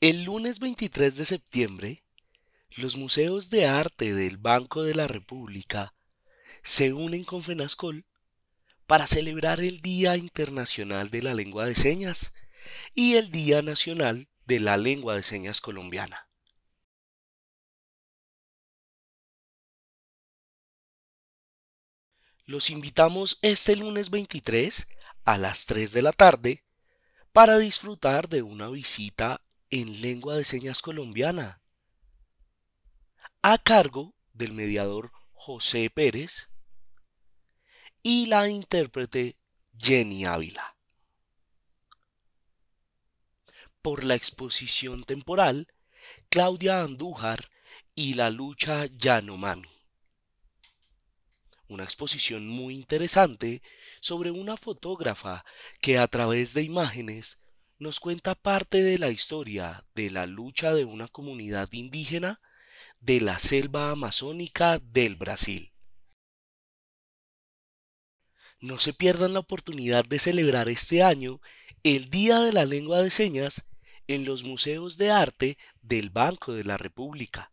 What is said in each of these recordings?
El lunes 23 de septiembre, los museos de arte del Banco de la República se unen con FENASCOL para celebrar el Día Internacional de la Lengua de Señas y el Día Nacional de la Lengua de Señas Colombiana. Los invitamos este lunes 23 a las 3 de la tarde para disfrutar de una visita en lengua de señas colombiana, a cargo del mediador José Pérez y la intérprete Jenny Ávila. Por la exposición temporal, Claudia Andújar y la lucha Yanomami. Una exposición muy interesante sobre una fotógrafa que a través de imágenes nos cuenta parte de la historia de la lucha de una comunidad indígena de la selva amazónica del Brasil. No se pierdan la oportunidad de celebrar este año el Día de la Lengua de Señas en los museos de arte del Banco de la República.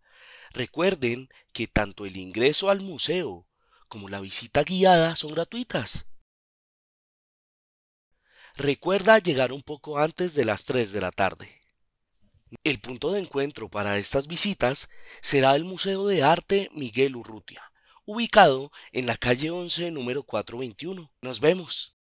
Recuerden que tanto el ingreso al museo como la visita guiada son gratuitas. Recuerda llegar un poco antes de las 3 de la tarde. El punto de encuentro para estas visitas será el Museo de Arte Miguel Urrutia, ubicado en la calle 11, número 421. Nos vemos.